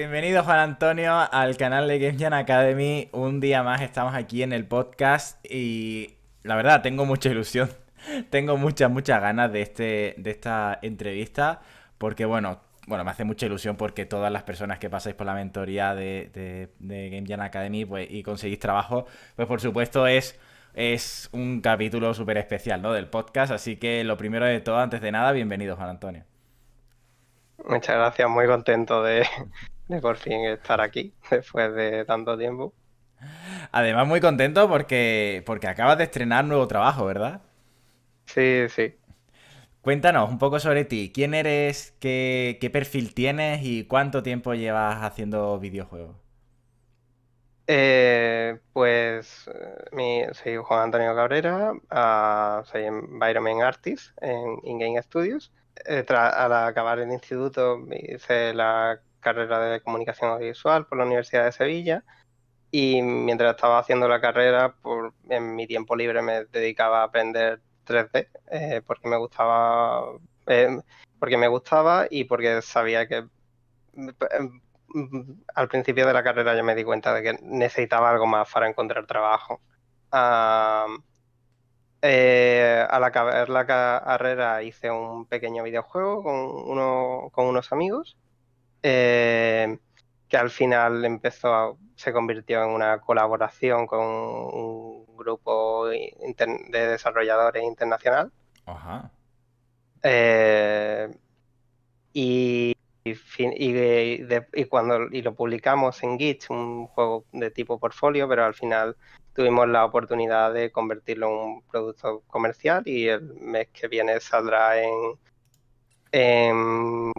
bienvenido Juan Antonio al canal de Game Jam Academy. Un día más estamos aquí en el podcast y la verdad tengo mucha ilusión. tengo muchas, muchas ganas de, este, de esta entrevista porque bueno, bueno, me hace mucha ilusión porque todas las personas que pasáis por la mentoría de, Game Jam Academy pues, y conseguís trabajo, pues por supuesto es, es un capítulo súper especial ¿no? del podcast. Así que lo primero de todo, antes de nada, bienvenido Juan Antonio. Muchas gracias, muy contento de, de por fin estar aquí después de tanto tiempo. Además, muy contento porque, porque acabas de estrenar nuevo trabajo, ¿verdad? Sí, sí. Cuéntanos un poco sobre ti. ¿Quién eres? ¿Qué, perfil tienes? ¿Y cuánto tiempo llevas haciendo videojuegos? Eh, pues eh, soy Juan Antonio Cabrera, uh, soy environment artist en InGame Studios. Eh, al acabar el instituto hice la carrera de comunicación audiovisual por la Universidad de Sevilla y mientras estaba haciendo la carrera, en mi tiempo libre me dedicaba a aprender 3D eh, porque me gustaba eh, porque me gustaba y porque sabía que mm, al principio de la carrera ya me di cuenta de que necesitaba algo más para encontrar trabajo. Eh, al acabar la carrera hice un pequeño videojuego uno, con unos amigos eh, que al final empezó se convirtió en una colaboración con un grupo de desarrolladores internacional. Ajá. Eh, y, cuando y lo publicamos en Git, un juego de tipo portfolio, pero al final tuvimos la oportunidad de convertirlo en un producto comercial y el mes que viene saldrá en, en,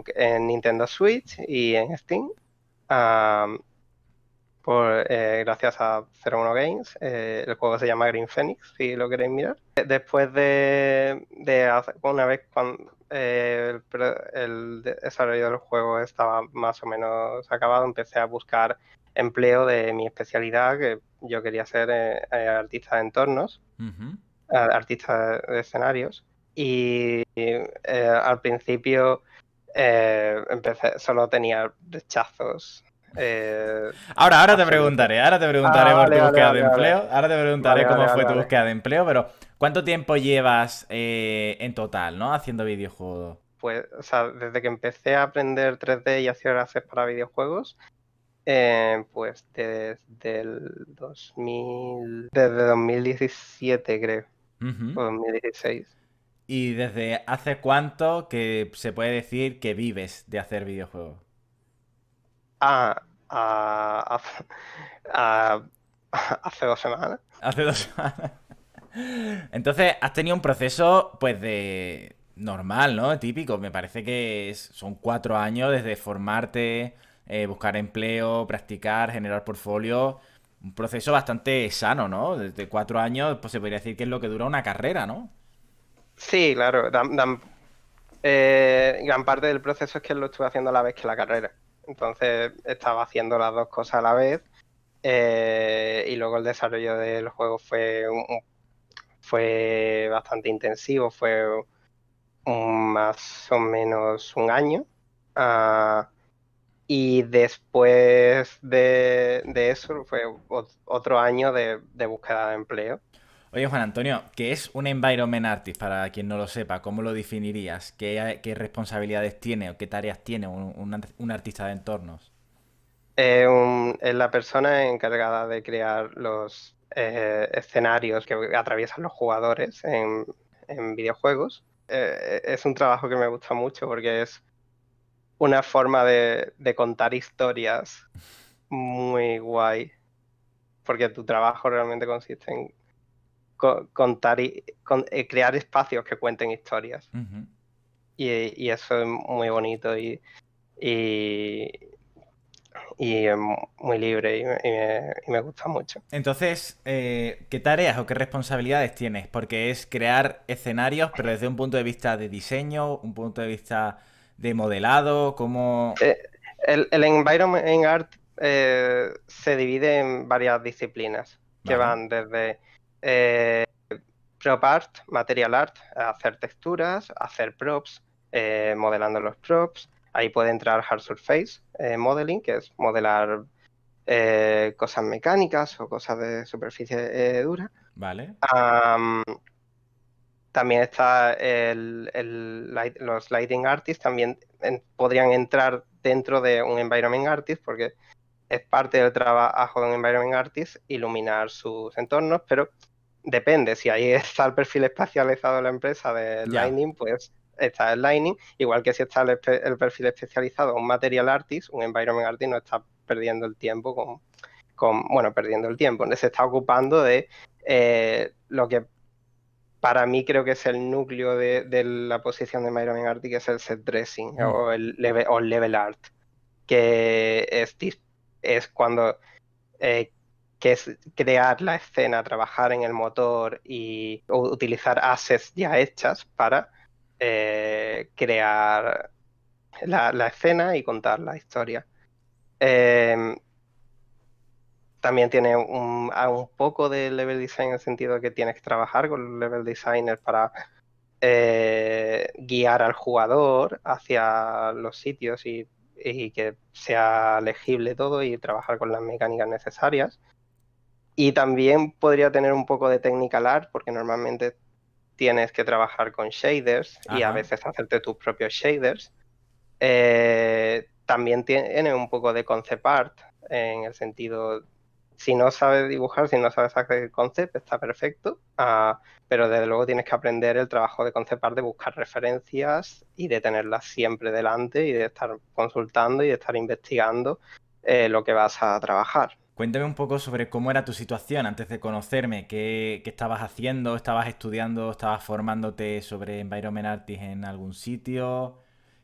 Nintendo Switch y en Steam. por, eh, gracias a 01 Games. Eh, el juego se llama Green Phoenix, si lo queréis mirar. Eh, después de, una vez cuando el, desarrollo del juego estaba más o menos acabado, empecé a buscar empleo de mi especialidad, que yo quería ser artista de entornos, artista de escenarios y eh, al principio eh, empecé, solo tenía rechazos. Eh, ahora, ahora te preguntaré, ahora te preguntaré ah, por tu búsqueda de empleo, ahora te preguntaré cómo fue tu búsqueda de empleo, pero ¿cuánto tiempo llevas en total, no, haciendo videojuegos? Pues, o sea, desde que empecé a aprender 3D y hacer gracias para videojuegos, pues desde el 2000, desde 2017 creo, o 2016. ¿Y desde hace cuánto que se puede decir que vives de hacer videojuegos? Ah, ah, ah, ah hace dos semanas. Hace dos semanas. Entonces, has tenido un proceso, pues, de normal, ¿no? Típico. Me parece que son cuatro años desde formarte, eh, buscar empleo, practicar, generar portfolio. Un proceso bastante sano, ¿no? Desde cuatro años, pues se podría decir que es lo que dura una carrera, ¿no? Sí, claro. Eh, gran parte del proceso es que lo estuve haciendo a la vez que la carrera. Entonces estaba haciendo las dos cosas a la vez. Eh, y luego el desarrollo del juego fue, fue bastante intensivo. Fue más o menos un año. Ah, y después de, eso fue otro año de búsqueda de empleo. Oye, Juan Antonio, ¿qué es un environment artist? Para quien no lo sepa, ¿cómo lo definirías? ¿Qué, responsabilidades tiene o qué tareas tiene un, artista de entornos? es la persona encargada de crear los eh, escenarios que atraviesan los jugadores en, videojuegos. Eh, es un trabajo que me gusta mucho porque es una forma de contar historias muy guay porque tu trabajo realmente consiste en contar y eh, crear espacios que cuenten historias. y, eso es muy bonito y, muy libre y me, gusta mucho. Entonces, eh, ¿qué tareas o qué responsabilidades tienes? Porque es crear escenarios, pero desde un punto de vista de diseño, un punto de vista de modelado, cómo... Eh, el, el environment art se divide en varias disciplinas que van desde eh, prop art, material art, hacer texturas, hacer props, eh, modelando los props. Ahí puede entrar hard surface eh, modeling, que es modelar cosas mecánicas o cosas de superficie dura. Vale. también está los lighting artists también podrían entrar dentro de un environment artist porque es parte del trabajo de un environment artist iluminar sus entornos, pero depende, si ahí está el perfil especializado de la empresa de Lightning, pues está el Lightning, igual que si está el, perfil especializado un Material Artist, un Environment Artist no está perdiendo el tiempo con, bueno, perdiendo el tiempo, se está ocupando de eh, lo que para mí creo que es el núcleo de, la posición de Environment Artist, que es el set dressing mm. o, el level, o level art, que es, es cuando... Eh, que es crear la escena, trabajar en el motor y utilizar assets ya hechas para eh, crear la, escena y contar la historia. Em, también tiene un, poco de level design en el sentido de que tienes que trabajar con los level designers para eh, guiar al jugador hacia los sitios y, que sea legible todo y trabajar con las mecánicas necesarias. Y también podría tener un poco de technical art, porque normalmente tienes que trabajar con shaders y a veces hacerte tus propios shaders. Eh, también tiene un poco de concept art, en el sentido, si no sabes dibujar, si no sabes hacer concept, está perfecto, ah, pero desde luego tienes que aprender el trabajo de concept art, de buscar referencias y de tenerlas siempre delante y de estar consultando y de estar investigando eh, lo que vas a trabajar. Cuéntame un poco sobre cómo era tu situación antes de conocerme, qué, estabas haciendo, estabas estudiando, estabas formándote sobre Environment Artist en algún sitio,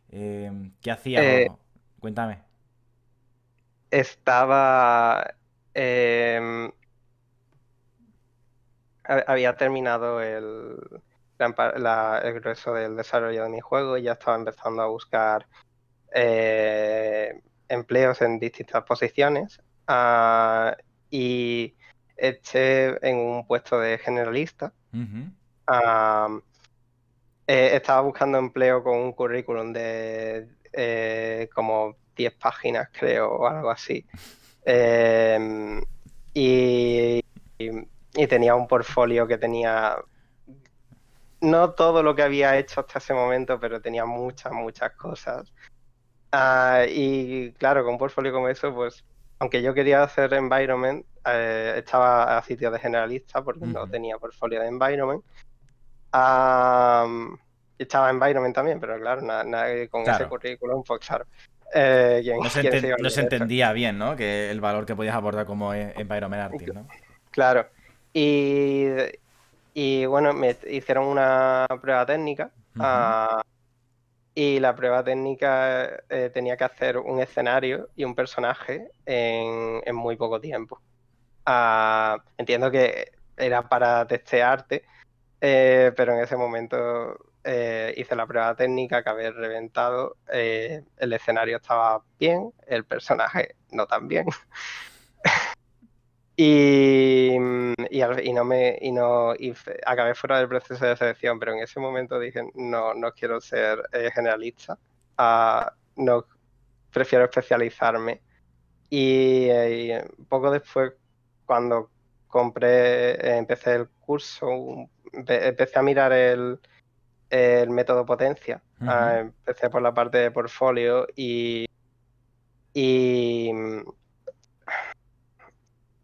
eh, qué hacías. Eh, Cuéntame. Estaba... Em, había terminado el, el grueso del desarrollo de mi juego y ya estaba empezando a buscar eh, empleos en distintas posiciones Ah, y esté en un puesto de generalista. Ah, eh, estaba buscando empleo con un currículum de eh, como 10 páginas, creo, o algo así. Em, y, tenía un portfolio que tenía no todo lo que había hecho hasta ese momento, pero tenía muchas, muchas cosas. Ah, y claro, con un portfolio como eso, pues aunque yo quería hacer environment, eh, estaba a sitio de generalista porque no tenía portfolio de environment. Um, estaba environment también, pero claro, con ese currículum, pues claro. Eh, no se, entendía bien, ¿no? Que el valor que podías abordar como e, environment artist, ¿no? Claro. Y, bueno, me hicieron una prueba técnica y la prueba técnica eh, tenía que hacer un escenario y un personaje en, muy poco tiempo. Ah, entiendo que era para testearte, eh, pero en ese momento eh, hice la prueba técnica, que había reventado, el escenario estaba bien, el personaje no tan bien. Y, mm, y, no me y no acabé fuera del proceso de selección, pero en ese momento dije no, no quiero ser eh, generalista, ah, no prefiero especializarme. Eh, y, poco después, cuando compré, eh, empecé el curso, empecé a mirar el, el método potencia. Ah, empecé por la parte de portfolio y, y mm,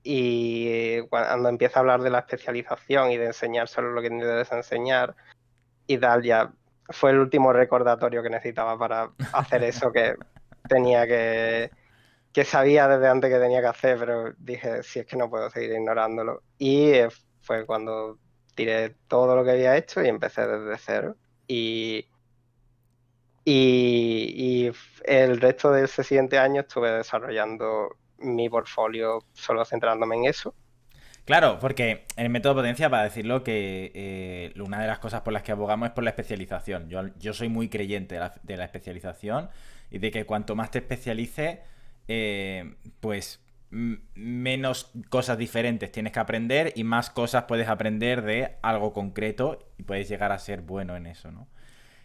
y eh, cuando empieza a hablar de la especialización y de enseñar solo lo que debes enseñar y tal, ya fue el último recordatorio que necesitaba para hacer eso que tenía que, que sabía desde antes que tenía que hacer, pero dije, si es que no puedo seguir ignorándolo. Y eh, fue cuando tiré todo lo que había hecho y empecé desde cero. y, y el resto de ese siguiente año estuve desarrollando mi portfolio solo centrándome en eso. Claro, porque el método potencia, para decirlo, que eh, una de las cosas por las que abogamos es por la especialización. Yo, soy muy creyente de la, especialización y de que cuanto más te especialices, eh, pues menos cosas diferentes tienes que aprender y más cosas puedes aprender de algo concreto y puedes llegar a ser bueno en eso, ¿no?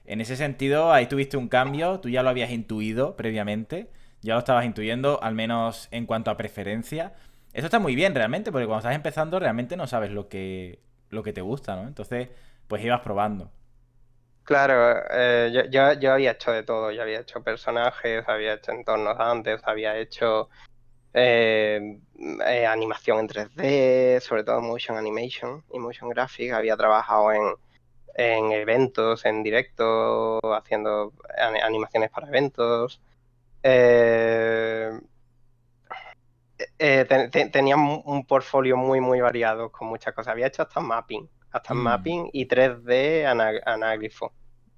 En ese sentido, ahí tuviste un cambio, tú ya lo habías intuido previamente, ya lo estabas intuyendo, al menos en cuanto a preferencia. Eso está muy bien realmente, porque cuando estás empezando realmente no sabes lo que, lo que te gusta, ¿no? Entonces, pues ibas probando. Claro, eh, yo, había hecho de todo, yo había hecho personajes, había hecho entornos antes, había hecho eh, eh, animación en 3D, sobre todo motion animation y motion graphics, había trabajado en, en eventos, en directo, haciendo animaciones para eventos, eh, eh, tenía un portfolio muy, muy variado con muchas cosas. Había hecho hasta mapping, hasta mm. mapping y 3D anag que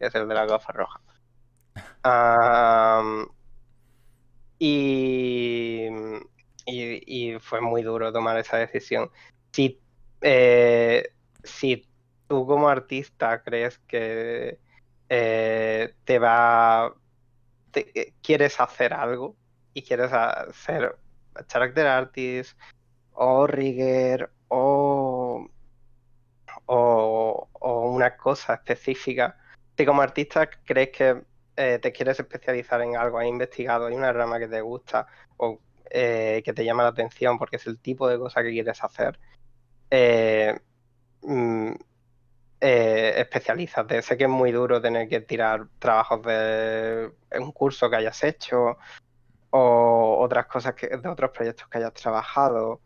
es el de la gafa roja. y, y, fue muy duro tomar esa decisión. Si, eh, si tú como artista crees que te va eh, quieres hacer algo y quieres hacer character artist o rigger o, o, una cosa específica, si como artista crees que eh, te quieres especializar en algo, has investigado, hay una rama que te gusta o eh, que te llama la atención porque es el tipo de cosa que quieres hacer, eh, mm, eh, sé que es muy duro tener que tirar trabajos de un curso que hayas hecho o otras cosas que, de otros proyectos que hayas trabajado,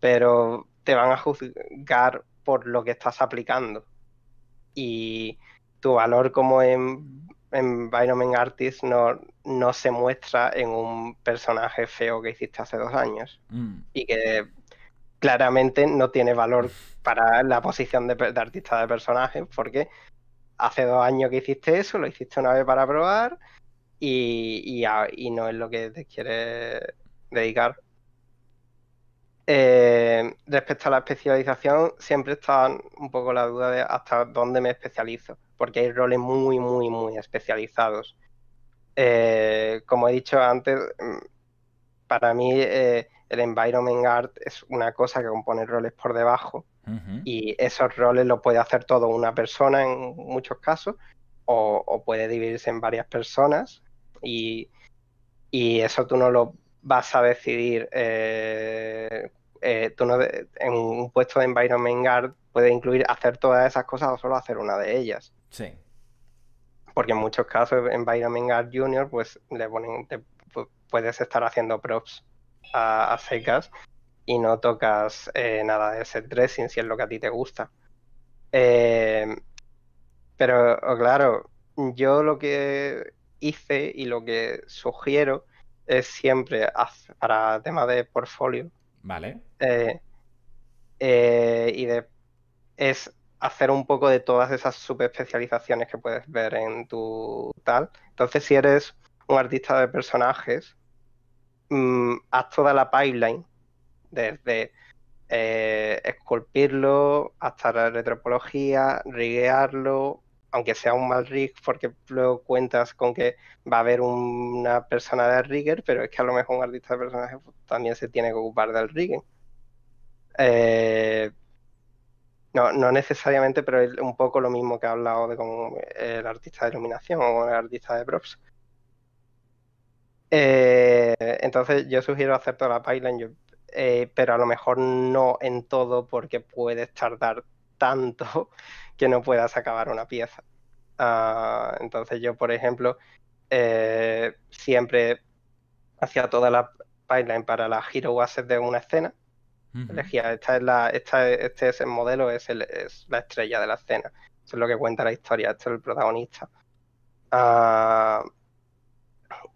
pero te van a juzgar por lo que estás aplicando. Y tu valor como en, en Artist no, no se muestra en un personaje feo que hiciste hace dos años mm. y que claramente no tiene valor para la posición de, artista de personaje, porque hace dos años que hiciste eso, lo hiciste una vez para probar y, no es lo que te quieres dedicar. Eh, respecto a la especialización, siempre está un poco la duda de hasta dónde me especializo, porque hay roles muy, muy, muy especializados. Eh, como he dicho antes, mm, para mí eh, el environment guard es una cosa que compone roles por debajo y esos roles lo puede hacer todo una persona en muchos casos o, puede dividirse en varias personas y, eso tú no lo vas a decidir. Eh, eh, tú no en un puesto de environment guard puede incluir hacer todas esas cosas o solo hacer una de ellas. Sí. Porque en muchos casos environment guard junior pues le puedes estar haciendo props a, secas y no tocas eh, nada de ese dressing si es lo que a ti te gusta. Eh, pero oh, claro, yo lo que hice y lo que sugiero es siempre para tema de portfolio. Vale. Eh, y de, es hacer un poco de todas esas subespecializaciones que puedes ver en tu tal. Entonces, si eres un artista de personajes, Mm, haz toda la pipeline, desde eh, esculpirlo hasta la retropología, riguearlo, aunque sea un mal rig, porque luego cuentas con que va a haber una persona de rigger, pero es que a lo mejor un artista de personaje también se tiene que ocupar del rigging. Eh, no, necesariamente, pero es un poco lo mismo que ha hablado de como el artista de iluminación o el artista de props. Eh, entonces yo sugiero hacer toda la pipeline, eh, pero a lo mejor no en todo porque puedes tardar tanto que no puedas acabar una pieza. Ah, entonces yo, por ejemplo, eh, siempre hacía toda la pipeline para la hero asset de una escena. Elegía, esta es la, este es el modelo, es, la estrella de la escena. Eso es lo que cuenta la historia, esto es el protagonista. Ah,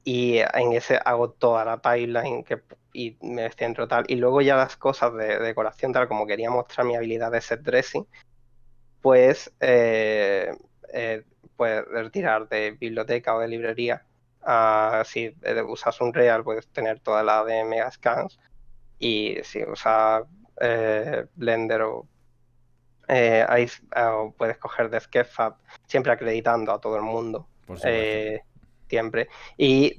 y en ese hago toda la pipeline que, y me centro tal. Y luego ya las cosas de, decoración tal, como quería mostrar mi habilidad de set dressing, pues, eh, retirar eh, pues, de biblioteca o de librería. si usas un real, puedes tener toda la de Megascans. Y si usas eh, Blender eh, o puedes coger de Sketchfab, siempre acreditando a todo el mundo siempre. Y,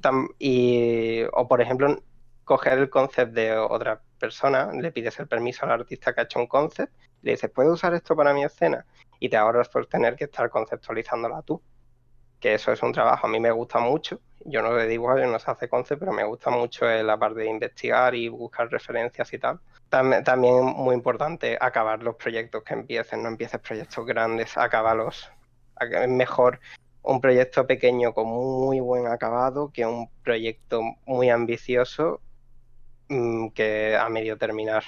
o por ejemplo, coger el concept de otra persona, le pides el permiso al artista que ha hecho un concept, le dices, ¿puedo usar esto para mi escena? Y te ahorras por tener que estar conceptualizándola tú. Que eso es un trabajo, a mí me gusta mucho. Yo no le digo yo no se hace concept, pero me gusta mucho eh, la parte de investigar y buscar referencias y tal. También, también muy importante acabar los proyectos que empiecen, no empieces proyectos grandes, acabalos. Es mejor un proyecto pequeño con muy buen acabado que un proyecto muy ambicioso mm, que a medio terminar.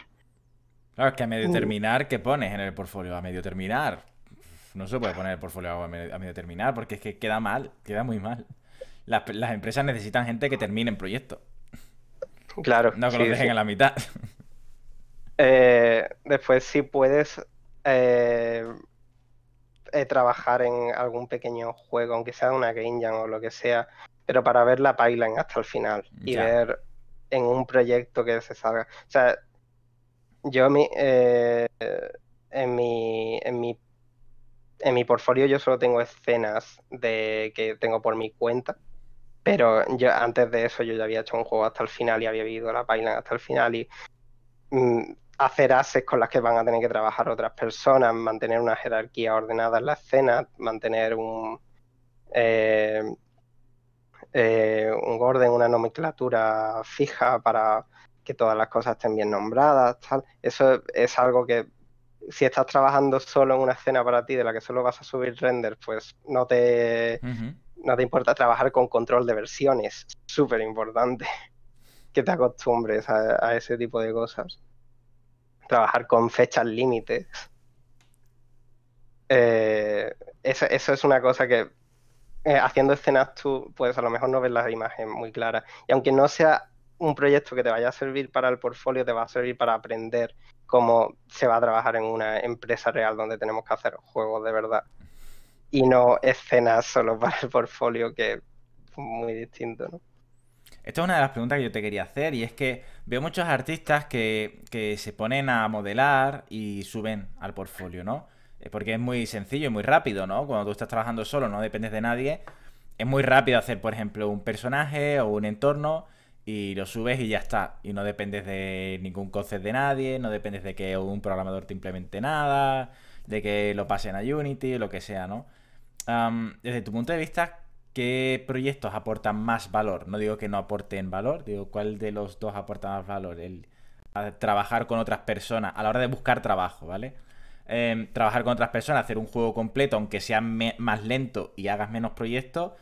Claro, es que a medio mm. terminar, ¿qué pones en el portfolio? A medio terminar. No se puede poner el portfolio a medio, terminar porque es que queda mal, queda muy mal. Las, empresas necesitan gente que termine en proyectos. Claro. No que lo dejen en la mitad. Eh, después, si puedes, eh, eh, trabajar en algún pequeño juego, aunque sea una Game Jam o lo que sea, pero para ver la pipeline hasta el final y ver en un proyecto que se salga. O sea, yo mi, eh, en mi en mi en mi portfolio yo solo tengo escenas de que tengo por mi cuenta pero yo antes de eso yo ya había hecho un juego hasta el final y había vivido la pipeline hasta el final y mm, hacer ases con las que van a tener que trabajar otras personas, mantener una jerarquía ordenada en la escena, mantener un, eh, eh, un orden, una nomenclatura fija para que todas las cosas estén bien nombradas, tal. Eso es algo que si estás trabajando solo en una escena para ti de la que solo vas a subir render, pues no te, no te importa trabajar con control de versiones. Súper importante que te acostumbres a ese tipo de cosas trabajar con fechas límites. Eh, eso, es una cosa que eh, haciendo escenas tú, pues a lo mejor no ves las imágenes muy claras. Y aunque no sea un proyecto que te vaya a servir para el portfolio, te va a servir para aprender cómo se va a trabajar en una empresa real donde tenemos que hacer juegos de verdad. Y no escenas solo para el portfolio, que es muy distinto, ¿no? Esta es una de las preguntas que yo te quería hacer y es que veo muchos artistas que, se ponen a modelar y suben al portfolio, ¿no? Eh, porque es muy sencillo y muy rápido, ¿no? Cuando tú estás trabajando solo, no dependes de nadie, es muy rápido hacer, por ejemplo, un personaje o un entorno y lo subes y ya está. Y no dependes de ningún concept de nadie, no dependes de que un programador te implemente nada, de que lo pasen a Unity, lo que sea, ¿no? desde tu punto de vista, ¿Qué proyectos aportan más valor? No digo que no aporten valor, digo cuál de los dos aporta más valor. El trabajar con otras personas a la hora de buscar trabajo, ¿vale? Em, trabajar con otras personas, hacer un juego completo, aunque sea más lento y hagas menos proyectos,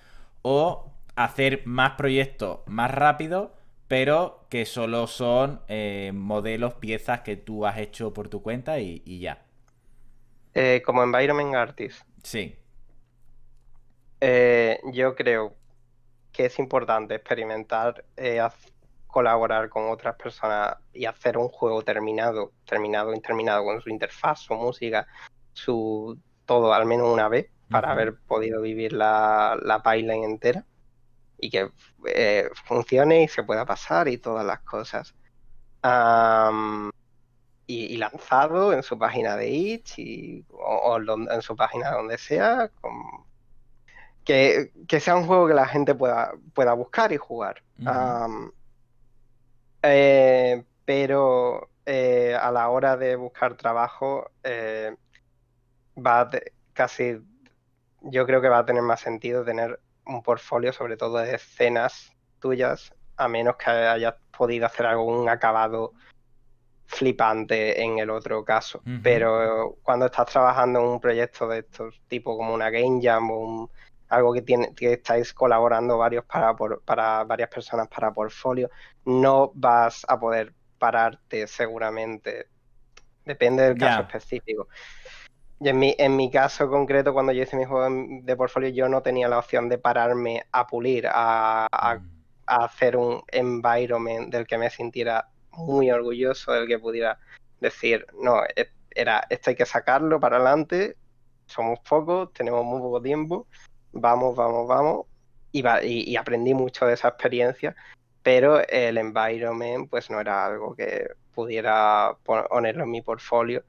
o hacer más proyectos más rápido, pero que solo son eh, modelos, piezas que tú has hecho por tu cuenta y, ya. Eh, como environment artist. Sí. Eh, yo creo que es importante experimentar, eh, colaborar con otras personas y hacer un juego terminado, terminado, interminado, con su interfaz, su música, su todo al menos una vez, para haber podido vivir la, la pipeline entera y que eh, funcione y se pueda pasar y todas las cosas. y, lanzado en su página de itch y, o, en su página donde sea, con que, sea un juego que la gente pueda, pueda buscar y jugar. Eh, pero eh, a la hora de buscar trabajo eh, va casi, yo creo que va a tener más sentido tener un portfolio sobre todo de escenas tuyas, a menos que hayas podido hacer algún acabado flipante en el otro caso. Pero cuando estás trabajando en un proyecto de estos tipo como una game jam o un algo que, tiene, que estáis colaborando varios para, para varias personas para portfolio, no vas a poder pararte seguramente. Depende del caso específico. Y en mi, en mi caso concreto, cuando yo hice mi juego de portfolio, yo no tenía la opción de pararme a pulir, mm. a, hacer un environment del que me sintiera muy orgulloso, del que pudiera decir, no, e, era, esto hay que sacarlo para adelante, somos pocos, tenemos muy poco tiempo, vamos, vamos, vamos, y, aprendí mucho de esa experiencia, pero el environment pues no era algo que pudiera ponerlo en mi portfolio,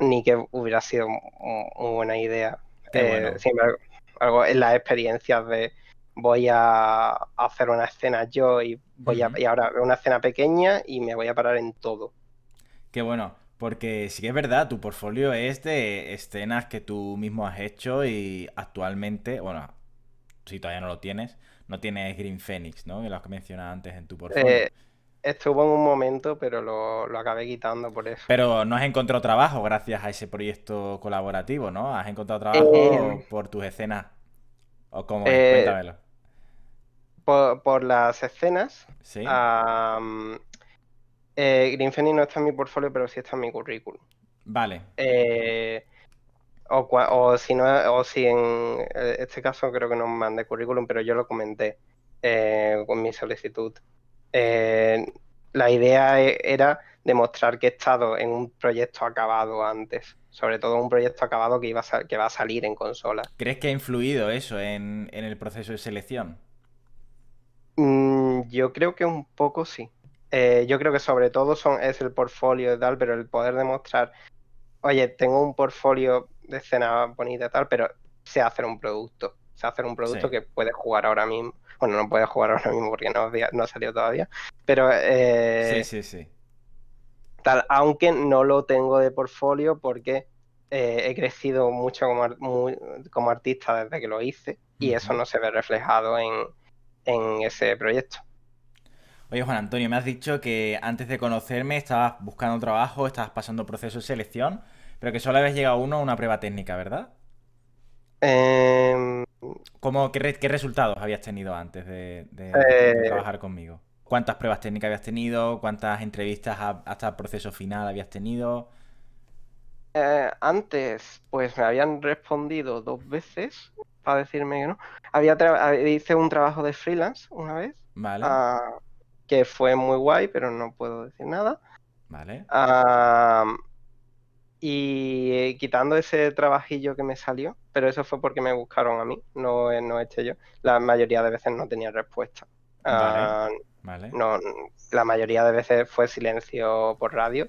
ni que hubiera sido ...una buena idea. Eh, algo, en las experiencias de voy a hacer una escena yo y voy a, y ahora una escena pequeña y me voy a parar en todo. Qué bueno, porque sí que es verdad, tu portfolio es de escenas que tú mismo has hecho y actualmente, bueno, si todavía no lo tienes, no tienes Green Phoenix, ¿no? Que lo has mencionado antes en tu portfolio. Eh, estuvo en un momento, pero lo, acabé quitando por eso. Pero no has encontrado trabajo gracias a ese proyecto colaborativo, ¿no? Has encontrado eh, trabajo por tus escenas. ¿O cómo? Eh, Cuéntamelo. Por, las escenas. Sí. Eh, no está en mi portfolio, pero sí está en mi currículum. Vale. Eh, o, si no, o si en eh, este caso creo que no mandé currículum, pero yo lo comenté eh, con mi solicitud. la idea e, era demostrar que he estado en un proyecto acabado antes, sobre todo un proyecto acabado que, iba a va a salir en consola. ¿Crees que ha influido eso en, el proceso de selección? Mm, yo creo que un poco sí. Eh, yo creo que sobre todo son, es el portfolio y tal, pero el poder demostrar, oye, tengo un portfolio de escena bonita y tal, pero sé hacer un producto, sé hacer un producto que puedes jugar ahora mismo. Bueno, no puedes jugar ahora mismo porque no, ha salido todavía, pero... Eh, sí, sí, sí. Tal, aunque no lo tengo de portfolio porque eh, he crecido mucho como, artista desde que lo hice y eso no se ve reflejado en ese proyecto. Oye, Juan Antonio, me has dicho que antes de conocerme estabas buscando trabajo, estabas pasando proceso de selección, pero que solo habías llegado uno a una prueba técnica, ¿verdad? Em, qué, resultados habías tenido antes de, eh, trabajar conmigo? ¿Cuántas pruebas técnicas habías tenido? ¿Cuántas entrevistas hasta el proceso final habías tenido? Eh, antes, pues me habían respondido dos veces para decirme que no. Había hice un trabajo de freelance una vez. Vale. Ah, que fue muy guay, pero no puedo decir nada. Vale. Ah, y quitando ese trabajillo que me salió, pero eso fue porque me buscaron a mí, no, eh, no eché este yo. La mayoría de veces no tenía respuesta. Ah, vale, No, la mayoría de veces fue silencio por radio,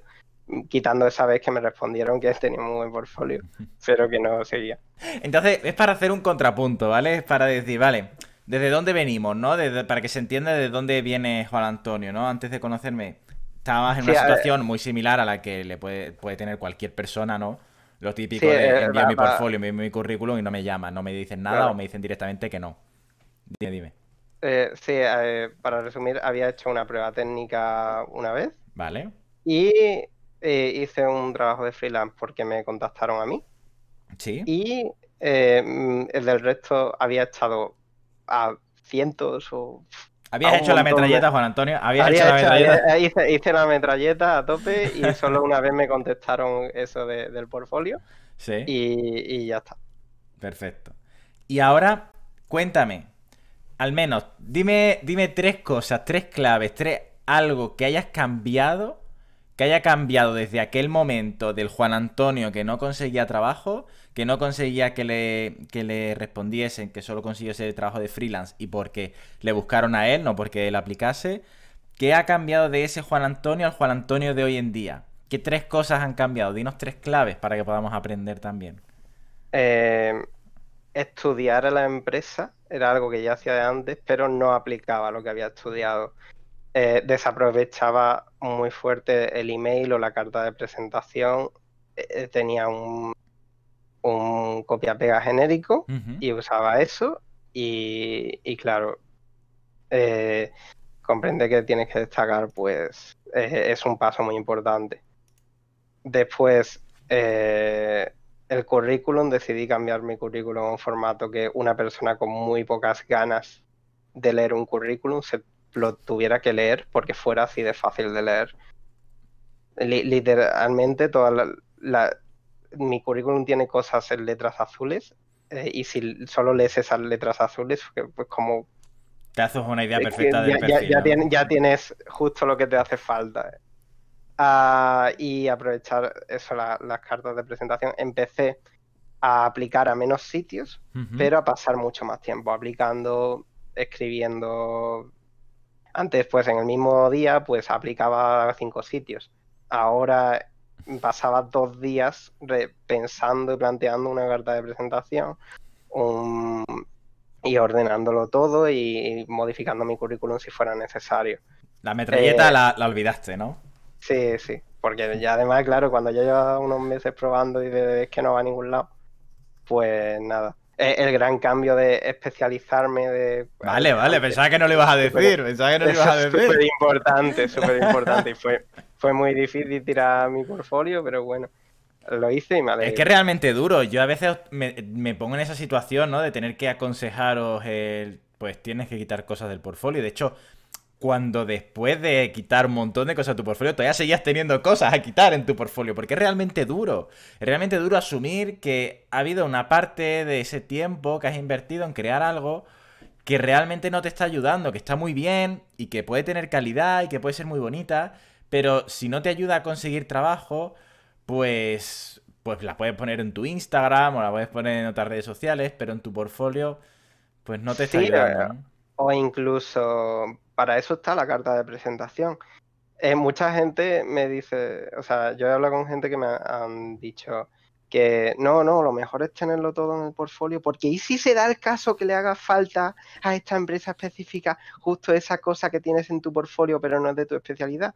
quitando esa vez que me respondieron que tenía muy buen portfolio, pero que no seguía. Entonces, es para hacer un contrapunto, ¿vale? Es para decir, vale, desde dónde venimos, ¿no? para que se entienda de dónde viene Juan Antonio, ¿no? Antes de conocerme, estabas en una situación muy similar a la que le puede, tener cualquier persona, ¿no? Lo típico de eh, enviar mi portfolio, mi currículum y no me llaman, no me dicen nada o me dicen directamente que no. Dime, eh, sí, para resumir, había hecho una prueba técnica una vez. Vale. Y eh, hice un trabajo de freelance porque me contactaron a mí. Sí. Y mm, el del resto había estado a cientos o... Habías hecho la metralleta, Juan Antonio. Habías hecho, la metralleta. Eh, hice, la metralleta a tope y solo una vez me contestaron eso del portfolio. Sí. Y, y ya está. Perfecto. Y ahora, cuéntame, al menos, dime, dime tres cosas, tres claves, tres algo que hayas cambiado, que haya cambiado desde aquel momento del Juan Antonio que no conseguía trabajo que no conseguía que le, le respondiesen, que solo consiguió ese trabajo de freelance y porque le buscaron a él, no porque él aplicase. ¿Qué ha cambiado de ese Juan Antonio al Juan Antonio de hoy en día? ¿Qué tres cosas han cambiado? Dinos tres claves para que podamos aprender también. Eh, estudiar a la empresa era algo que ya hacía de antes, pero no aplicaba lo que había estudiado. Eh, desaprovechaba muy fuerte el email o la carta de presentación. Eh, tenía un un copia-pega genérico y usaba eso. Y, y claro, eh, comprende que tienes que destacar, pues eh, es un paso muy importante. Después, eh, el currículum, decidí cambiar mi currículum a un formato que una persona con muy pocas ganas de leer un currículum se lo tuviera que leer porque fuera así de fácil de leer. literalmente toda las la mi currículum tiene cosas en letras azules eh, y si solo lees esas letras azules, pues como... Te haces una idea perfecta del perfil, ya, tienes, justo lo que te hace falta. Ah, y aprovechar eso, las cartas de presentación. Empecé a aplicar a menos sitios, pero a pasar mucho más tiempo aplicando, escribiendo. Antes, pues en el mismo día, pues aplicaba a cinco sitios. Ahora pasaba dos días pensando y planteando una carta de presentación y ordenándolo todo y modificando mi currículum si fuera necesario. La metralleta eh, la, olvidaste, ¿no? Sí, sí. Porque ya además, claro, cuando yo llevaba unos meses probando y ves que no va a ningún lado, pues nada el gran cambio de especializarme de... Vale, vale, pensaba que no le ibas a decir, pensaba que no lo ibas a decir. Súper importante, súper importante. y fue, fue muy difícil tirar mi portfolio, pero bueno, lo hice y me alegro. Es que es realmente duro. Yo a veces me, me, pongo en esa situación, ¿no? De tener que aconsejaros el... Pues tienes que quitar cosas del portfolio. De hecho, cuando después de quitar un montón de cosas a tu portfolio, todavía seguías teniendo cosas a quitar en tu portfolio, porque es realmente duro. Es realmente duro asumir que ha habido una parte de ese tiempo que has invertido en crear algo que realmente no te está ayudando, que está muy bien y que puede tener calidad y que puede ser muy bonita, pero si no te ayuda a conseguir trabajo, pues pues la puedes poner en tu Instagram o la puedes poner en otras redes sociales, pero en tu portfolio pues no te está ayudando. O incluso para eso está la carta de presentación. Eh, mucha gente me dice, o sea, yo he hablado con gente que me han dicho que no, no, lo mejor es tenerlo todo en el portfolio, porque ¿y si se da el caso que le haga falta a esta empresa específica justo esa cosa que tienes en tu portfolio pero no es de tu especialidad?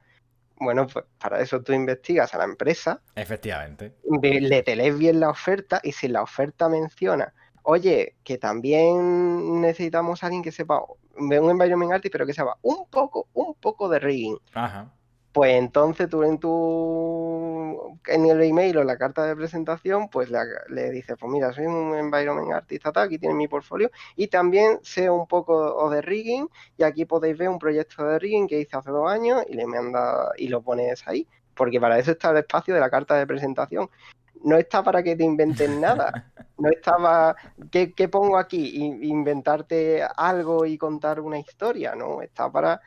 Bueno, pues para eso tú investigas a la empresa. Efectivamente. le te lees bien la oferta y si la oferta menciona oye, que también necesitamos a alguien que sepa, un environment artist, pero que sepa un poco, un poco de rigging. Ajá. Pues entonces tú en tu en el email o en la carta de presentación, pues le, dices, pues mira, soy un environment artist, aquí tienes mi portfolio, y también sé un poco de rigging, y aquí podéis ver un proyecto de rigging que hice hace dos años y le manda y lo pones ahí porque para eso está el espacio de la carta de presentación no está para que te inventen nada. No estaba, ¿qué, pongo aquí? inventarte algo y contar una historia, ¿no? Está para,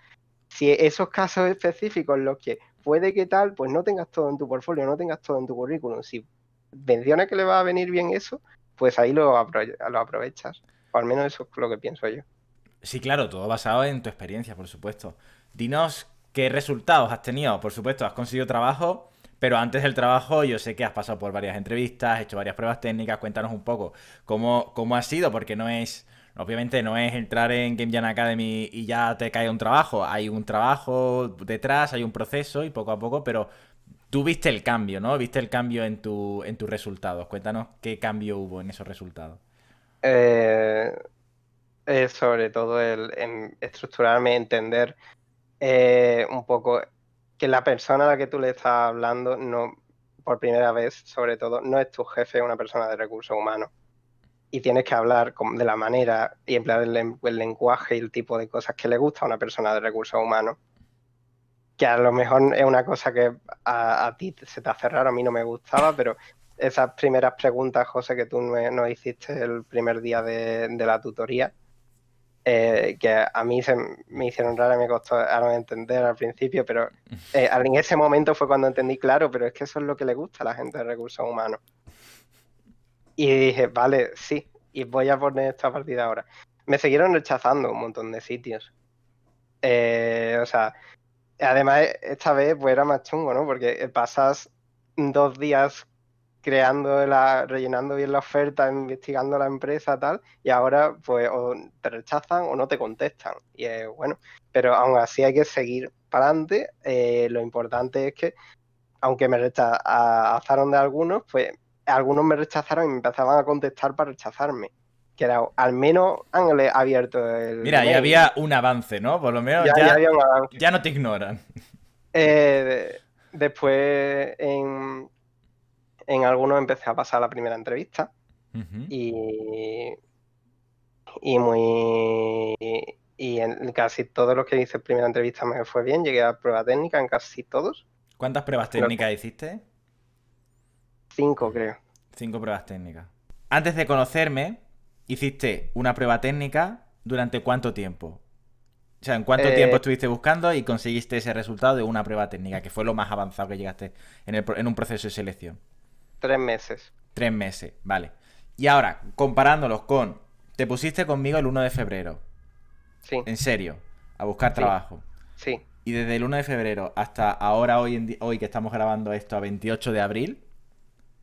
si esos casos específicos en los que puede que tal, pues no tengas todo en tu portfolio, no tengas todo en tu currículum. Si menciona que le va a venir bien eso, pues ahí lo, lo aprovechas. O al menos eso es lo que pienso yo. Sí, claro, todo basado en tu experiencia, por supuesto. Dinos qué resultados has tenido. Por supuesto, has conseguido trabajo pero antes del trabajo, yo sé que has pasado por varias entrevistas, has hecho varias pruebas técnicas. Cuéntanos un poco cómo, cómo ha sido, porque no es. Obviamente no es entrar en Game Jam Academy y ya te cae un trabajo. Hay un trabajo detrás, hay un proceso y poco a poco, pero tú viste el cambio, ¿no? Viste el cambio en, tu, en tus resultados. Cuéntanos qué cambio hubo en esos resultados. Eh, eh, sobre todo el, en estructurarme, entender eh, un poco que la persona a la que tú le estás hablando, no, por primera vez, sobre todo, no es tu jefe, es una persona de recursos humanos. Y tienes que hablar de la manera y emplear el, lenguaje y el tipo de cosas que le gusta a una persona de recursos humanos. Que a lo mejor es una cosa que a, ti se te hace raro, a mí no me gustaba, pero esas primeras preguntas, José, que tú nos no hiciste el primer día de la tutoría, eh, que a mí se me hicieron rara, me costó entender al principio, pero eh, en ese momento fue cuando entendí, claro, pero es que eso es lo que le gusta a la gente de recursos humanos. Y dije, vale, sí, y voy a poner esta partida ahora. Me siguieron rechazando un montón de sitios. Eh, o sea, además esta vez pues era más chungo, ¿no? Porque pasas dos días creando la, rellenando bien la oferta, investigando la empresa, tal, y ahora pues o te rechazan o no te contestan. Y es bueno, pero aún así hay que seguir para adelante. Eh, lo importante es que, aunque me rechazaron de algunos, pues algunos me rechazaron y me empezaban a contestar para rechazarme que era, al menos han abierto el... Mira, ya había un avance, ¿no? Por lo menos ya, ya, no te ignoran. Eh, después, en, en algunos empecé a pasar la primera entrevista y, muy y en casi todos los que hice primera entrevista me fue bien, llegué a prueba técnica en casi todos. ¿Cuántas pruebas técnicas hiciste? Cinco, creo. Cinco pruebas técnicas. Antes de conocerme, hiciste una prueba técnica durante cuánto tiempo? O sea, ¿en cuánto eh, tiempo estuviste buscando y conseguiste ese resultado de una prueba técnica, que fue lo más avanzado que llegaste en un proceso de selección? Tres meses. Tres meses, vale. Y ahora, comparándolos con, te pusiste conmigo el 1 de febrero. Sí. En serio, a buscar trabajo. Sí. Y desde el 1 de febrero hasta ahora, hoy, hoy que estamos grabando esto a 28 de abril.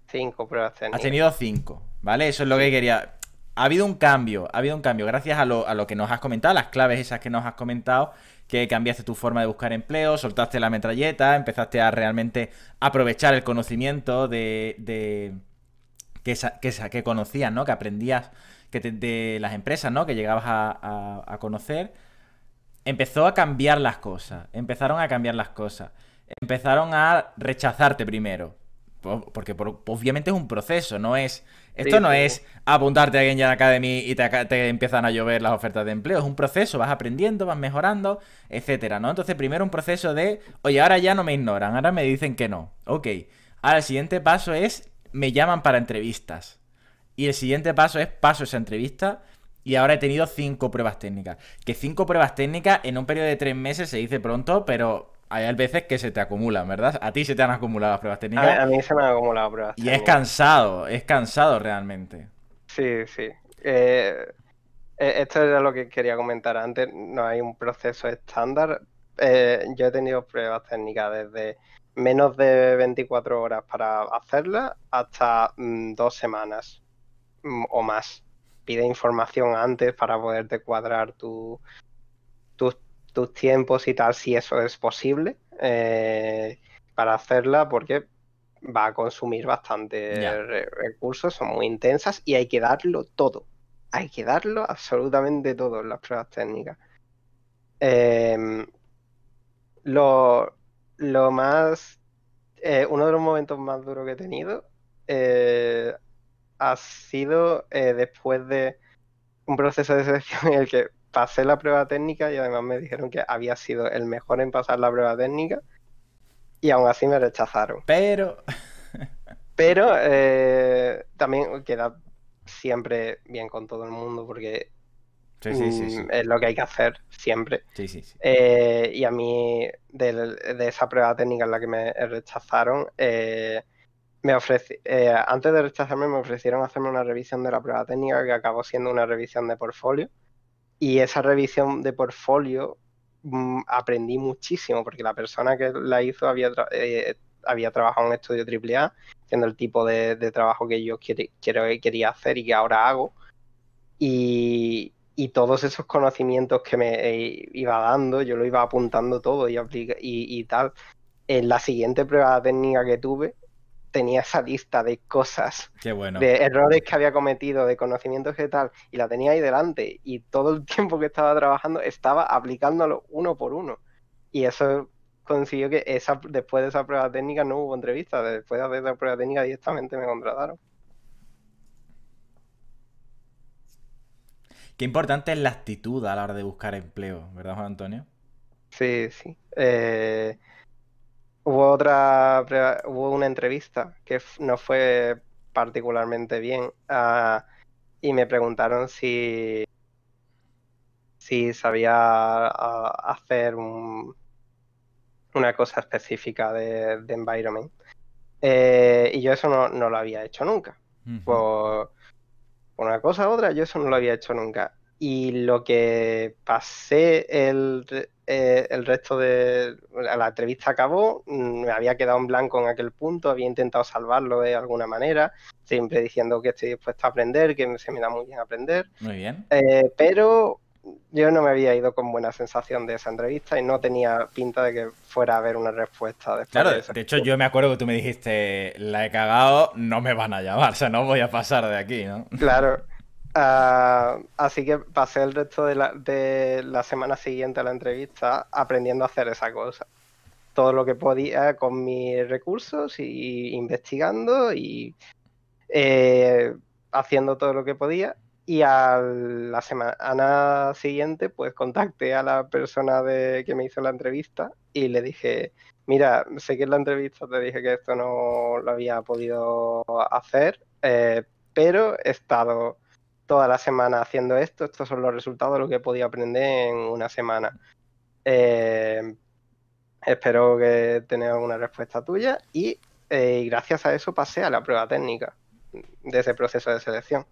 Cinco pruebas Has tenido cinco, ¿vale? Eso es lo que quería ha habido un cambio, ha habido un cambio, gracias a lo, que nos has comentado, las claves esas que nos has comentado, que cambiaste tu forma de buscar empleo, soltaste la metralleta, empezaste a realmente aprovechar el conocimiento de, que, que, conocías, ¿no? Que aprendías que de las empresas, ¿no? Que llegabas a, a conocer. Empezó a cambiar las cosas, empezaron a cambiar las cosas, empezaron a rechazarte primero, porque obviamente es un proceso, no es... Esto no es apuntarte a Genjan Academy y te, te, empiezan a llover las ofertas de empleo, es un proceso, vas aprendiendo, vas mejorando, etcétera, ¿no? Entonces primero un proceso de, oye, ahora ya no me ignoran, ahora me dicen que no, ok. Ahora el siguiente paso es, me llaman para entrevistas. Y el siguiente paso es, paso esa entrevista y ahora he tenido cinco pruebas técnicas. Que cinco pruebas técnicas en un periodo de tres meses se dice pronto, pero hay veces que se te acumulan, ¿verdad? A ti se te han acumulado las pruebas técnicas. A, mí se me han acumulado pruebas. Y es cansado, es cansado realmente. Sí, sí. Eh, eh, esto era lo que quería comentar antes. No hay un proceso estándar. Eh, yo he tenido pruebas técnicas desde menos de 24 horas para hacerlas hasta mm, dos semanas mm, o más. Pide información antes para poderte cuadrar tu, tus tiempos y tal, si eso es posible, eh, para hacerla, porque va a consumir bastante recursos, son muy intensas y hay que darlo todo. Hay que darlo absolutamente todo en las pruebas técnicas. Em, lo, más. Eh, uno de los momentos más duros que he tenido eh, ha sido después de un proceso de selección en el que pasé la prueba técnica y además me dijeron que había sido el mejor en pasar la prueba técnica y aún así me rechazaron. Pero... Pero eh, también queda siempre bien con todo el mundo porque mm, es lo que hay que hacer siempre. Eh, y a mí, de, esa prueba técnica en la que me rechazaron, eh, me antes de rechazarme me ofrecieron hacerme una revisión de la prueba técnica que acabó siendo una revisión de portfolio. Y esa revisión de portfolio mm, aprendí muchísimo porque la persona que la hizo había, eh, trabajado en estudio AAA, siendo el tipo de, trabajo que yo quiero, quería hacer y que ahora hago. Y, todos esos conocimientos que me eh, iba dando, yo lo iba apuntando todo y, y, y, tal. En la siguiente prueba técnica que tuve, tenía esa lista de cosas, de errores que había cometido, de conocimientos que tal, y la tenía ahí delante. Y todo el tiempo que estaba trabajando estaba aplicándolo uno por uno. Y eso consiguió que esa, después de esa prueba técnica no hubo entrevista. Después de hacer esa prueba técnica directamente me contrataron. Qué importante es la actitud a la hora de buscar empleo, ¿verdad, Juan Antonio? Sí, sí. Eh, hubo otra, hubo una entrevista que no fue particularmente bien ah, y me preguntaron si, si sabía ah, hacer una cosa específica de, environment. Eh, y yo eso no, lo había hecho nunca. Por una cosa u otra, yo eso no lo había hecho nunca. Y lo que pasé el, eh, el resto de la entrevista acabó, mm, me había quedado en blanco en aquel punto, había intentado salvarlo de alguna manera, siempre diciendo que estoy dispuesto a aprender, que se me da muy bien aprender. Muy bien. Eh, pero yo no me había ido con buena sensación de esa entrevista y no tenía pinta de que fuera a haber una respuesta. Después claro, de, de hecho yo me acuerdo que tú me dijiste, la he cagado, no me van a llamar, o sea, no voy a pasar de aquí, ¿no? Claro. Ah, así que pasé el resto de la, de la semana siguiente a la entrevista aprendiendo a hacer esa cosa. Todo lo que podía con mis recursos y investigando y eh, haciendo todo lo que podía. Y a la semana siguiente, pues contacté a la persona de, que me hizo la entrevista y le dije, mira, sé que en la entrevista te dije que esto no lo había podido hacer, eh, pero he estado toda la semana haciendo esto, estos son los resultados de lo que he podido aprender en una semana. Eh, espero que tenga alguna respuesta tuya eh, y, gracias a eso pasé a la prueba técnica de ese proceso de selección.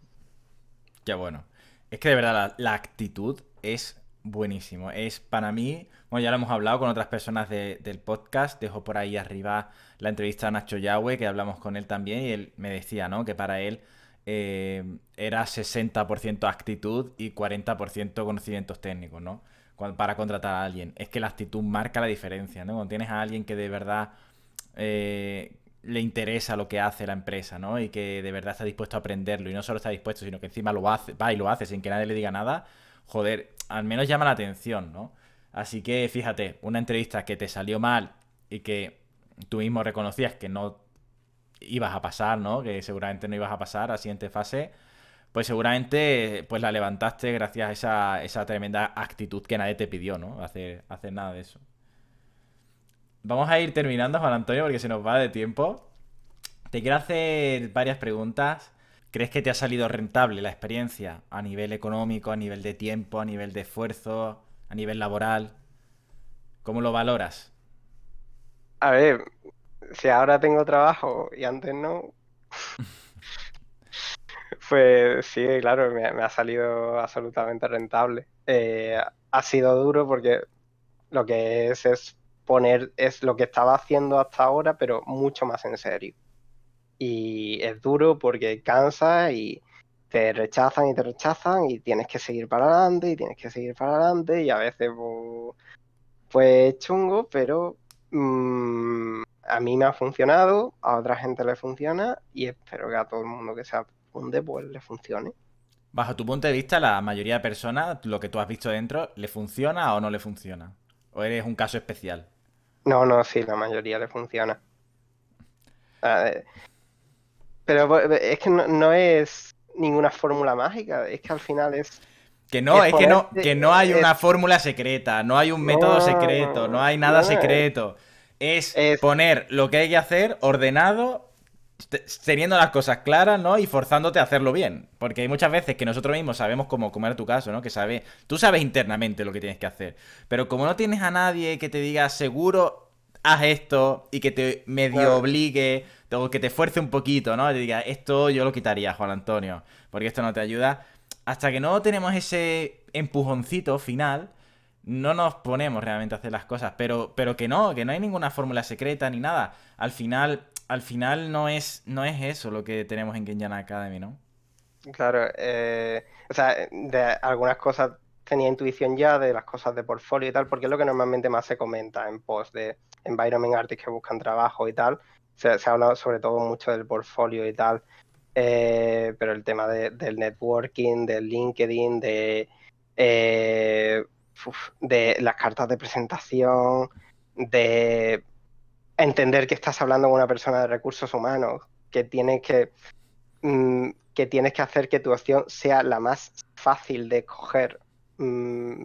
Ya bueno. Es que de verdad la, actitud es buenísimo. Es para mí, bueno, ya lo hemos hablado con otras personas del podcast. Dejo por ahí arriba la entrevista a Nacho Yahweh, que hablamos con él también, y él me decía, ¿no? Que para él Em, era 60% actitud y 40% conocimientos técnicos, ¿no? para contratar a alguien. Es que la actitud marca la diferencia, ¿no? Cuando tienes a alguien que de verdad eh, le interesa lo que hace la empresa, ¿no? Y que de verdad está dispuesto a aprenderlo y no solo está dispuesto, sino que encima lo hace, va y lo hace sin que nadie le diga nada, joder, al menos llama la atención, ¿no? Así que fíjate, una entrevista que te salió mal y que tú mismo reconocías que no ibas a pasar, ¿no? Que seguramente no ibas a pasar a la siguiente fase. Pues seguramente pues la levantaste gracias a esa, tremenda actitud que nadie te pidió, ¿no? hacer nada de eso. Vamos a ir terminando, Juan Antonio, porque se nos va de tiempo. Te quiero hacer varias preguntas. ¿Crees que te ha salido rentable la experiencia a nivel económico, a nivel de tiempo, a nivel de esfuerzo, a nivel laboral? ¿Cómo lo valoras? A ver, si ahora tengo trabajo y antes no, pues sí, claro, me, ha salido absolutamente rentable. Eh, ha sido duro porque lo que es es poner, es lo que estaba haciendo hasta ahora, pero mucho más en serio. Y es duro porque cansa y te rechazan y te rechazan y tienes que seguir para adelante y tienes que seguir para adelante y a veces pues, chungo, pero mm, a mí me ha funcionado, a otra gente le funciona y espero que a todo el mundo que se apunte pues le funcione. Bajo tu punto de vista, la mayoría de personas, lo que tú has visto dentro, ¿le funciona o no le funciona? ¿O eres un caso especial? No, no, sí, la mayoría le funciona. pero pues, es que no, es ninguna fórmula mágica, es que al final es que no, es, que no, que no hay una fórmula secreta, no hay un método secreto, no hay nada secreto es, poner lo que hay que hacer ordenado, teniendo las cosas claras, ¿no? Y forzándote a hacerlo bien. Porque hay muchas veces que nosotros mismos sabemos cómo, era tu caso, ¿no? Que sabes tú sabes internamente lo que tienes que hacer. Pero como no tienes a nadie que te diga seguro, haz esto y que te medio obligue o que te fuerce un poquito, ¿no? Te diga, esto yo lo quitaría, Juan Antonio, porque esto no te ayuda. Hasta que no tenemos ese empujoncito final, no nos ponemos realmente a hacer las cosas, pero, pero que no, que no hay ninguna fórmula secreta ni nada. Al final, al final no es, no es eso lo que tenemos en Kenyan Academy, ¿no? Claro, eh, o sea, de algunas cosas tenía intuición ya de las cosas de portfolio y tal, porque es lo que normalmente más se comenta en post de environment artists que buscan trabajo y tal. Se, ha hablado sobre todo mucho del portfolio y tal, eh, pero el tema del networking, del LinkedIn, de eh, de las cartas de presentación, de entender que estás hablando con una persona de recursos humanos, que tienes que, mm, que, tienes que hacer que tu opción sea la más fácil de coger mm,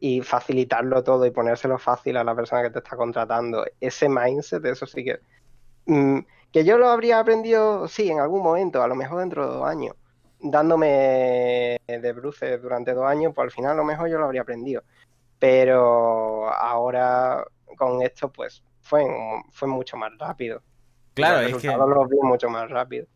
y facilitarlo todo y ponérselo fácil a la persona que te está contratando. Ese mindset, eso sí que... Mm, que yo lo habría aprendido, sí, en algún momento, a lo mejor dentro de dos años dándome de bruces durante dos años, pues al final a lo mejor yo lo habría aprendido. Pero ahora con esto, pues fue, fue mucho más rápido. Claro, es que. Lo vi mucho más rápido.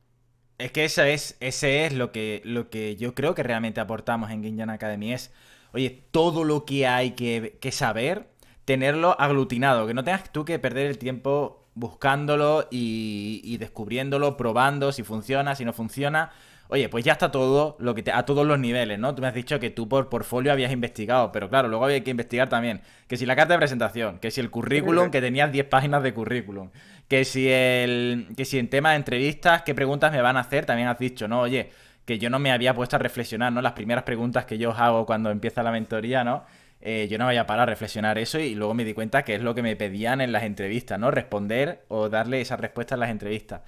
Es que eso es, ese es lo que, lo que yo creo que realmente aportamos en Ginjan Academy. Es, oye, todo lo que hay que, saber, tenerlo aglutinado. Que no tengas tú que perder el tiempo buscándolo y, y descubriéndolo, probando si funciona, si no funciona Oye, pues ya está todo lo que te, a todos los niveles, ¿no? Tú me has dicho que tú por portfolio habías investigado, pero claro, luego había que investigar también que si la carta de presentación, que si el currículum, que tenías 10 páginas de currículum, que si el que si en tema de entrevistas, qué preguntas me van a hacer, también has dicho, ¿no? Oye, que yo no me había puesto a reflexionar, ¿no? Las primeras preguntas que yo os hago cuando empieza la mentoría, ¿no? Eh, yo no parado a reflexionar eso y luego me di cuenta que es lo que me pedían en las entrevistas, ¿no? Responder o darle esa respuesta en las entrevistas.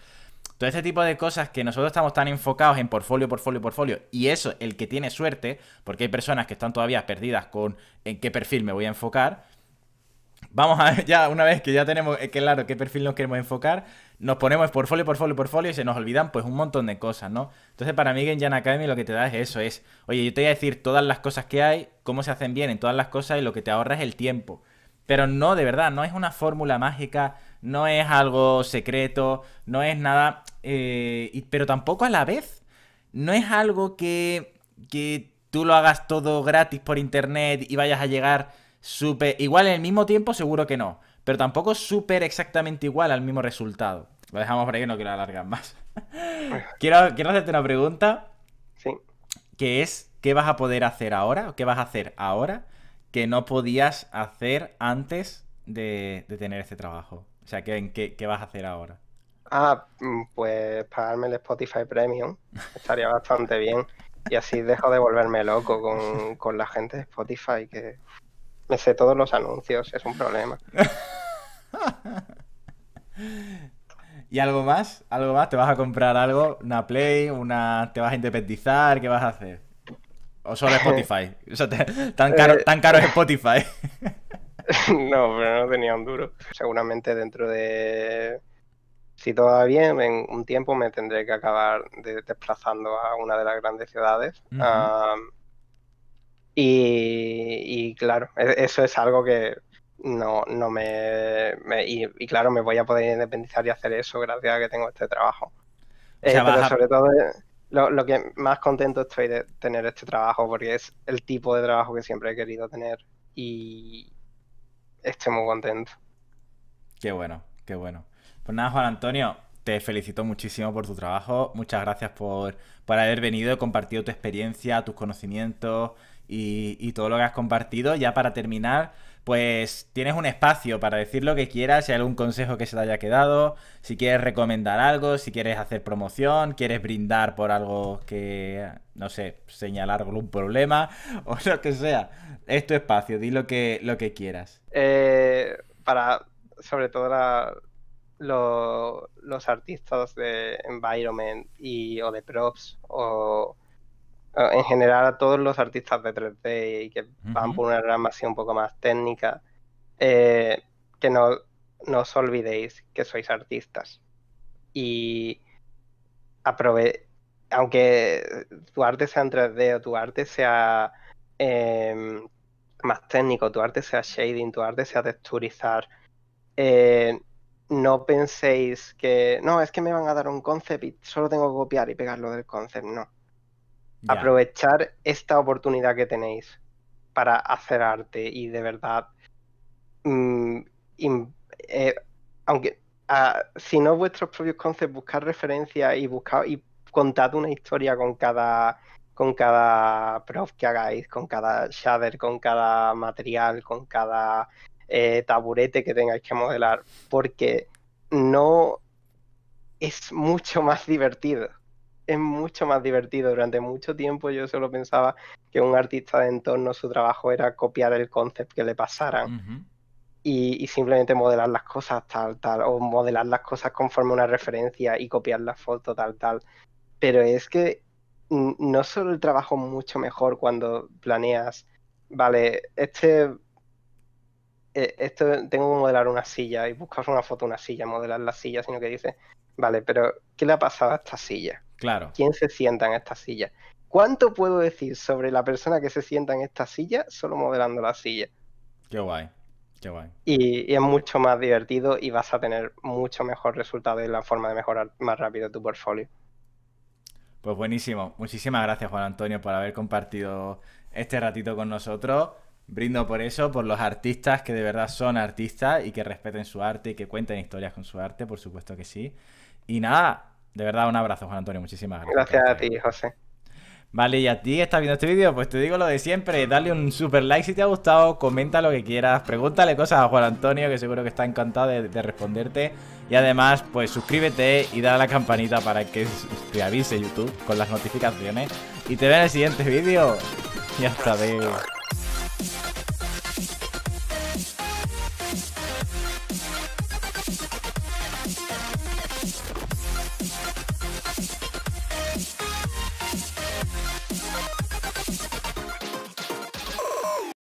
Todo este tipo de cosas que nosotros estamos tan enfocados en portfolio, portfolio, portfolio. Y eso, el que tiene suerte, porque hay personas que están todavía perdidas con en qué perfil me voy a enfocar. Vamos a ver, ya una vez que ya tenemos eh, claro qué perfil nos queremos enfocar, nos ponemos portfolio, portfolio, portfolio y se nos olvidan pues un montón de cosas, ¿no? Entonces para mí Genjan Academy lo que te da es eso, es, oye, yo te voy a decir todas las cosas que hay, cómo se hacen bien en todas las cosas y lo que te ahorra es el tiempo. Pero no, de verdad, no es una fórmula mágica no es algo secreto, no es nada, eh, pero tampoco a la vez, no es algo que, tú lo hagas todo gratis por internet y vayas a llegar súper, igual en el mismo tiempo seguro que no, pero tampoco súper exactamente igual al mismo resultado. Lo dejamos por ahí, no quiero alargar más. quiero, hacerte una pregunta. Sí. Que es, ¿qué vas a poder hacer ahora? qué vas a hacer ahora que no podías hacer antes de, de tener este trabajo? O sea, ¿qué, vas a hacer ahora? Ah, mm, pues pagarme el Spotify Premium. Estaría bastante bien. Y así dejo de volverme loco con, la gente de Spotify que me sé todos los anuncios, es un problema. ¿Y algo más? ¿Algo más? ¿Te vas a comprar algo? ¿Una Play? ¿Una... ¿Te vas a independizar? ¿Qué vas a hacer? ¿O solo Spotify? tan, caro, eh, tan caro es Spotify. no, pero no tenía un duro. Seguramente dentro de... Si todo va bien, en un tiempo me tendré que acabar desplazando a una de las grandes ciudades. y, claro, e, eso es algo que no, no me, y, claro, me voy a poder independizar y hacer eso gracias a que tengo este trabajo. Eh, pero sobre todo eh, lo, lo, que más contento estoy de tener este trabajo porque es el tipo de trabajo que siempre he querido tener y, estoy muy contento. Qué bueno, qué bueno. Pues nada, Juan Antonio, te felicito muchísimo por tu trabajo. Muchas gracias por, haber venido, compartido tu experiencia, tus conocimientos y, y, todo lo que has compartido. Ya para terminar, pues tienes un espacio para decir lo que quieras, si hay algún consejo que se te haya quedado, si quieres recomendar algo, si quieres hacer promoción, quieres brindar por algo que, no sé, señalar algún problema o lo que sea es tu espacio, di lo que, lo que quieras. Eh, para, sobre todo, los artistas de environment y, o de props o en general a todos los artistas de 3D y que van por una rama un poco más técnica, eh, que no, os olvidéis que sois artistas. Y aprove aunque tu arte sea en 3D o tu arte sea em, más técnico, tu arte sea shading, tu arte sea texturizar. Eh, no penséis que, no, es que me van a dar un concept y solo tengo que copiar y pegarlo del concept, no. Aprovechar esta oportunidad que tenéis para hacer arte y de verdad, mm, eh, aunque si no vuestros propios concepts, buscar referencias y buscar y contad una historia con cada con cada prof que hagáis, con cada shader, con cada material, con cada eh, taburete que tengáis que modelar, porque no es mucho más divertido. Es mucho más divertido. Durante mucho tiempo yo solo pensaba que un artista de entorno su trabajo era copiar el concept que le pasaran. y, simplemente modelar las cosas tal, tal, o modelar las cosas conforme una referencia y copiar la foto tal, tal. Pero es que no solo el trabajo mucho mejor cuando planeas, vale, este, e, esto tengo que modelar una silla y buscas una foto de una silla, modelar la silla, sino que dices, vale, pero ¿qué le ha pasado a esta silla? Claro. ¿Quién se sienta en esta silla? ¿Cuánto puedo decir sobre la persona que se sienta en esta silla solo modelando la silla? Qué guay, qué guay. Y, es mucho más divertido y vas a tener mucho mejor resultado en la forma de mejorar más rápido tu portfolio. Pues buenísimo. Muchísimas gracias, Juan Antonio, por haber compartido este ratito con nosotros. Brindo por eso, por los artistas que de verdad son artistas y que respeten su arte y que cuenten historias con su arte, por supuesto que sí. Y nada, de verdad un abrazo, Juan Antonio. Muchísimas gracias. Gracias a ti, José. Vale, y a ti que estás viendo este vídeo, pues te digo lo de siempre, dale un super like si te ha gustado, comenta lo que quieras, pregúntale cosas a Juan Antonio que seguro que está encantado de, responderte y además pues suscríbete y dale a la campanita para que te avise YouTube con las notificaciones y te veo en el siguiente vídeo y hasta luego.